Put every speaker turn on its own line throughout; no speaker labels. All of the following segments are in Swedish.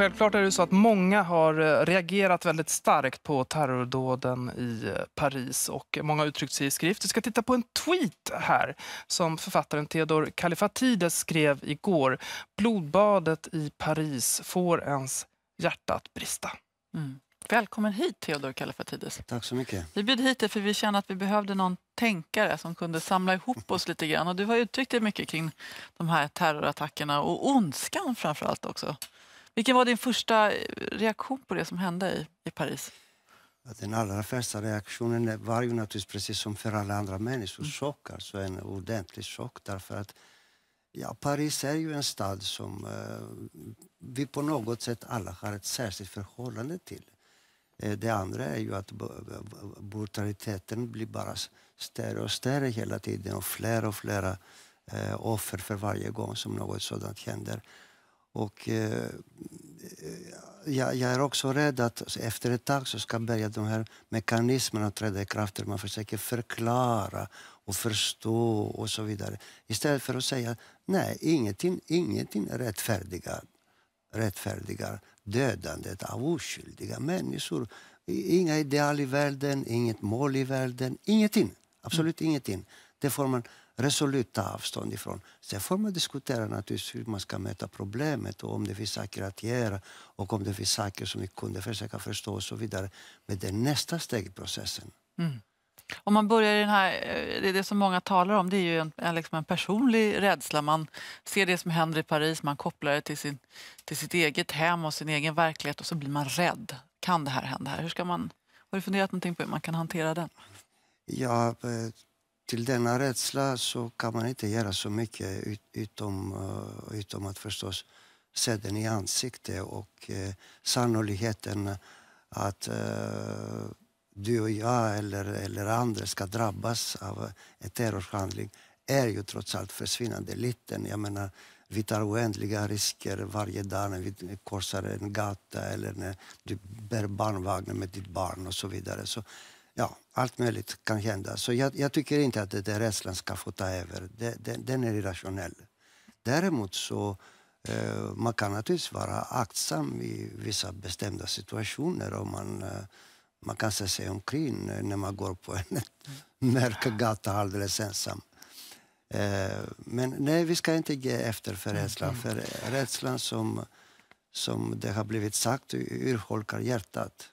Självklart är det så att många har eh, reagerat väldigt starkt på terrordåden i eh, Paris och många har uttryckt sig i skrift. Vi ska titta på en tweet här som författaren Theodor Kalifatides skrev igår. Blodbadet i Paris får ens hjärta att brista. Mm. Välkommen hit, Theodor Kalifatides. Tack så mycket.
Vi bjöd hit dig för vi kände att vi behövde någon tänkare som kunde samla ihop oss lite grann. Och du har uttryckt dig mycket kring de här terrorattackerna och ondskan framför också. Vilken var din första eh, reaktion på det som hände i, i Paris?
Den allra första reaktionen var ju naturligtvis precis som för alla andra människor, mm. chock, alltså en ordentlig chock. Därför att ja, Paris är ju en stad som eh, vi på något sätt alla har ett särskilt förhållande till. Eh, det andra är ju att brutaliteten blir bara större och större hela tiden och fler och fler eh, offer för varje gång som något sådant händer. Och, eh, jag, jag, är också rädd att efter ett tag så ska börja de här mekanismerna träda i kraft där man försöker förklara och förstå och så vidare. Istället för att säga nej, ingenting, ingenting rättfärdigar, rättfärdigar dödandet av oskyldiga människor. Inga ideal i världen, inget mål i världen, ingenting. Absolut mm. ingenting. Det får man resolut ta avstånd ifrån. Sen får man diskutera naturligtvis hur man ska möta problemet och om det finns saker att göra och om det finns saker som vi kunde försöka förstå och så vidare. Men det är nästa steg i processen.
Mm. Om man börjar i den här, eh, det, det som många talar om, det är ju en, en, liksom en, personlig rädsla. Man ser det som händer i Paris, man kopplar det till, sin, till sitt eget hem och sin egen verklighet och så blir man rädd. Kan det här hända här? Hur ska man, har du funderat någonting på hur man kan
hantera den? Ja, eh, till denna rädsla så kan man inte göra så mycket ut, utom, eh, utom att förstås se den i ansiktet och eh, sannolikheten att eh, du och jag eller, eller andra ska drabbas av en terrorhandling är ju trots allt försvinnande liten. Jag menar, vi tar oändliga risker varje dag när vi korsar en gata eller när du bär barnvagnen med ditt barn och så vidare. Så ja, allt möjligt kan hända. Så jag, jag tycker inte att det där rädslan ska få ta över. Det, det, den är irrationell. Däremot så eh, man kan naturligtvis vara aktsam i vissa bestämda situationer. Och man, eh, man kan se sig omkring när man går på en mörk gata alldeles ensam. Eh, men nej, vi ska inte ge efter för rädslan. För rädslan som, som det har blivit sagt urholkar hjärtat.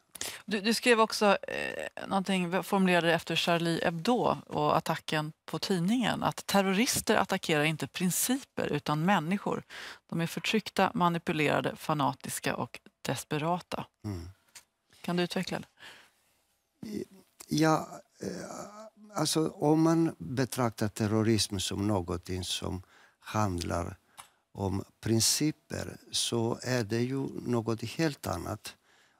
Du, du, skrev också eh, någonting, formulerade efter Charlie Hebdo och attacken på tidningen, att terrorister attackerar inte principer utan människor. De är förtryckta, manipulerade, fanatiska och desperata. Mm. Kan du utveckla det?
Ja, eh, alltså om man betraktar terrorism som någonting som handlar om principer så är det ju något helt annat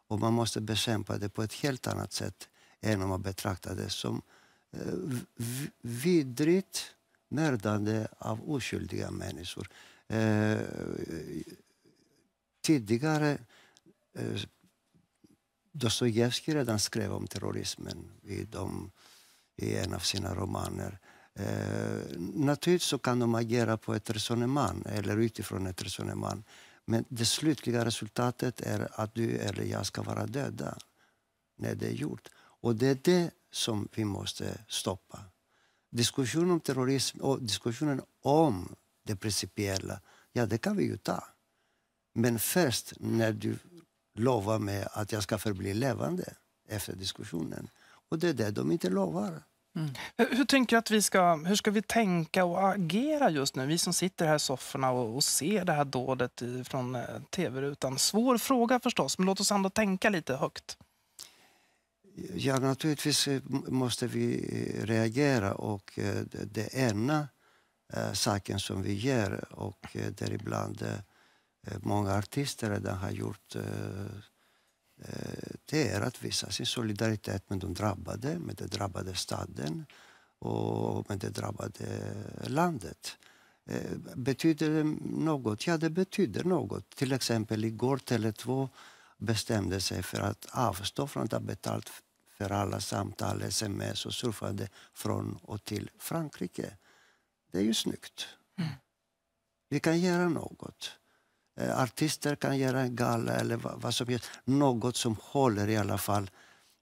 och man måste bekämpa det på ett helt annat sätt än om man betraktar det som eh, vidrigt mördande av oskyldiga människor. Eh, tidigare eh, Dostojevskij redan skrev om terrorismen i, de, i en av sina romaner. Eh, naturligtvis så kan de agera på ett resonemang, eller utifrån ett resonemang. Men det slutliga resultatet är att du eller jag ska vara döda när det är gjort. Och det är det som vi måste stoppa. Diskussionen om terrorism och diskussionen om det principiella, ja det kan vi ju ta. Men först när du lovar mig att jag ska förbli levande efter diskussionen. Och det är det de inte lovar.
Mm. Hur, tänker att vi ska, hur ska vi tänka och agera just nu? Vi som sitter här i sofforna och, och ser det här dådet från eh, tv-rutan. Svår fråga förstås, men låt oss ändå tänka lite högt.
Ja, naturligtvis eh, måste vi eh, reagera och det ena saken som vi gör och däribland många artister redan har gjort Eh, det är att visa sin solidaritet med de drabbade, med den drabbade staden och med det drabbade landet. Eh, betyder det något? Ja, det betyder något. Till exempel igår Tele2 bestämde sig för att avstå från att ha betalt för alla samtal, sms och surfade från och till Frankrike. Det är ju snyggt. Mm. Vi kan göra något. Eh, artister kan göra en gala eller vad, som helst. Något som håller i alla fall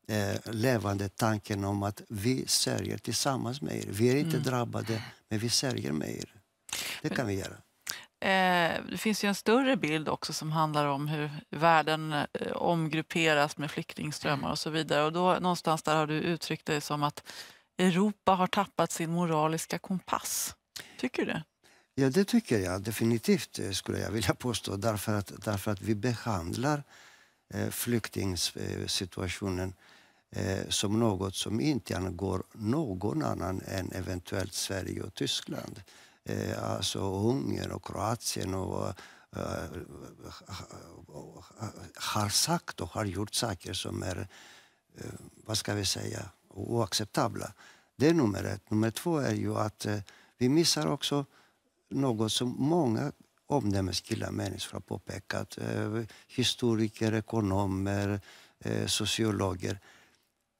eh, levande tanken om att vi sörjer tillsammans med er. Vi är inte mm. drabbade, men vi sörjer med er. Det kan vi göra.
Eh, det finns ju en större bild också som handlar om hur världen eh, omgrupperas med flyktingströmmar och så vidare. Och då, någonstans där har du uttryckt det som att Europa har tappat sin moraliska kompass. Tycker du det?
Ja, det tycker jag definitivt eh, skulle jag vilja påstå. Därför att, därför att vi behandlar eh, flyktingsituationen eh, som något som inte angår någon annan än eventuellt Sverige och Tyskland. Eh, alltså Ungern och Kroatien och, eh, har sagt och har gjort saker som är, eh, vad ska vi säga, oacceptabla. Det är nummer ett. Nummer två är ju att eh, vi missar också något som många omdömesgilla människor har påpekat. Eh, historiker, ekonomer, eh, sociologer.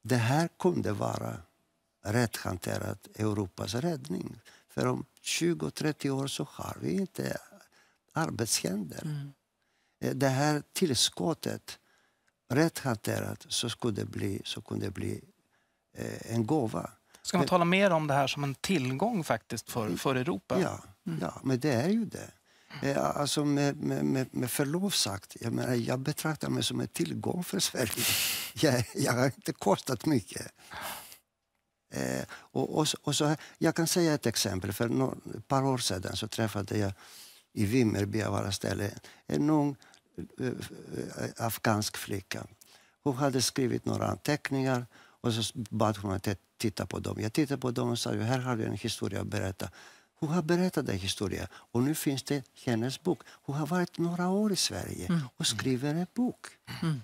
Det här kunde vara, rätt hanterat, Europas räddning. För om 20-30 år så har vi inte arbetshänder. Mm. Eh, det här tillskottet, rätt hanterat, så, skulle bli, så kunde det bli en gåva.
Ska man tala mer om det här som en tillgång faktiskt för, för Europa? Ja,
Mm. Ja, men det är ju det. Eh, alltså med, med, med förlov sagt, jag, menar, jag betraktar mig som en tillgång för Sverige. Jag, jag har inte kostat mycket. Eh, och, och, och, så, jag kan säga ett exempel. För ett par år sedan så träffade jag i Vimmerby, av ställe, en ung eh, afghansk flicka. Hon hade skrivit några anteckningar och så bad hon att titta på dem. Jag tittade på dem och sa, här har jag en historia att berätta hon har berättat den historien och nu finns det hennes bok. Hon har varit några år i Sverige mm. och skriver en bok. Mm.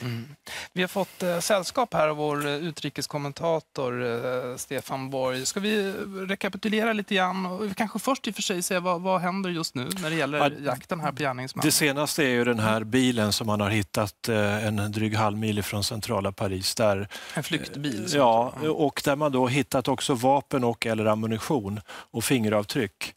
Mm.
Vi har fått eh, sällskap här av vår eh, utrikeskommentator eh, Stefan Borg. Ska vi eh, rekapitulera lite grann och kanske först i och för sig säga vad, vad händer just nu när det gäller ja, jakten här på gärningsmannen?
Det senaste är ju den här bilen som man har hittat eh, en dryg halv mil ifrån centrala Paris. Där, en flyktbil? Eh, ja, och där man då hittat också vapen och eller ammunition och fingeravtryck,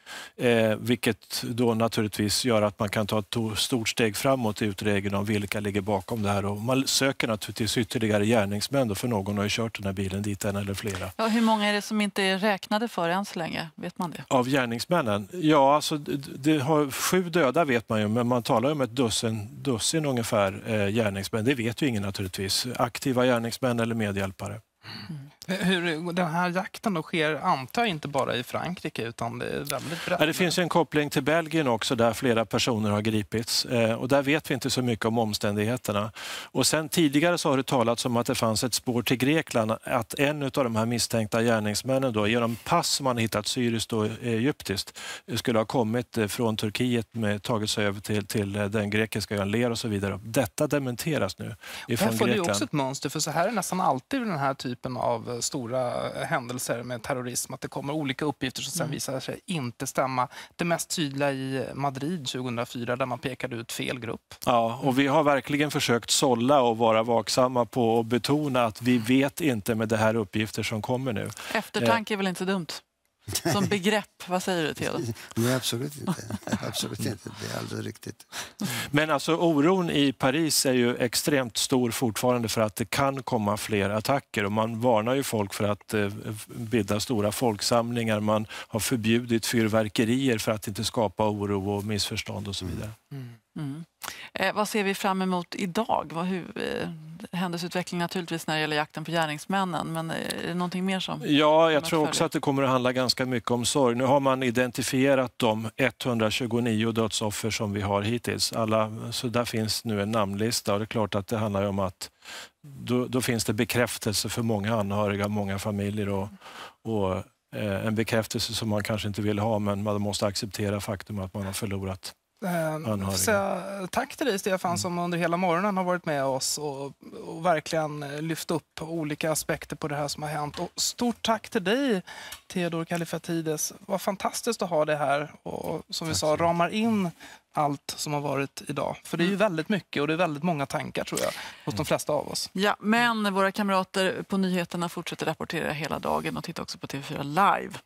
vilket då naturligtvis gör att man kan ta ett stort steg framåt i utredningen om vilka ligger bakom det här och man söker naturligtvis ytterligare gärningsmän då, för någon har ju kört den här bilen dit, en eller flera.
Ja, hur många är det som inte är räknade för än så länge? Vet man det?
Av gärningsmännen? Ja, alltså, det har, sju döda vet man ju, men man talar om ett dussin, dussin ungefär eh, gärningsmän. Det vet ju ingen naturligtvis. Aktiva gärningsmän eller medhjälpare.
Mm. Hur, den här jakten då sker, antar jag, inte bara i Frankrike utan
det är väldigt brett. Ja, det finns en koppling till Belgien också där flera personer har gripits eh, och där vet vi inte så mycket om omständigheterna. Och sen tidigare så har det talats om att det fanns ett spår till Grekland att en av de här misstänkta gärningsmännen då, genom pass som man hittat syriskt och egyptiskt skulle ha kommit eh, från Turkiet med tagit sig över till, till eh, den grekiska ön Ler och så vidare. Detta dementeras nu ifrån Grekland. Här får du också ett
mönster för så här är nästan alltid den här typen av stora händelser med terrorism, att det kommer olika uppgifter som sen mm. visar sig inte stämma. Det mest tydliga i Madrid 2004 där man pekade ut fel grupp.
Ja, och vi har verkligen försökt sålla och vara vaksamma på och betona att vi mm. vet inte med det här uppgifter som kommer nu.
Eftertanke är väl inte så dumt? Som begrepp, vad
säger du Theodor? Nej, absolut inte. absolut inte.
Det är aldrig riktigt. Men alltså oron i Paris är ju extremt stor fortfarande för att det kan komma fler attacker och man varnar ju folk för att eh, bilda stora folksamlingar. Man har förbjudit fyrverkerier för att inte skapa oro och missförstånd och så vidare. Mm.
Eh, vad ser vi fram emot idag? Vad, hur, eh, händelseutveckling naturligtvis när det gäller jakten på gärningsmännen, men eh, är det någonting mer som...
Ja, jag tror också att det kommer att handla ganska mycket om sorg. Nu har man identifierat de 129 dödsoffer som vi har hittills. Alla, så där finns nu en namnlista och det är klart att det handlar om att då, då finns det bekräftelse för många anhöriga, många familjer och, och eh, en bekräftelse som man kanske inte vill ha men man måste acceptera faktum att man har förlorat
Eh, så, tack till dig Stefan mm. som under hela morgonen har varit med oss och, och, verkligen eh, lyft upp olika aspekter på det här som har hänt. Och stort tack till dig Theodor Kalifatides. Vad fantastiskt att ha det här och som vi sa ramar in allt som har varit idag. För det är ju mm. väldigt mycket och det är väldigt många tankar tror jag hos de mm. flesta av oss.
Ja, men våra kamrater på nyheterna fortsätter rapportera hela dagen och titta också på TV4 Live.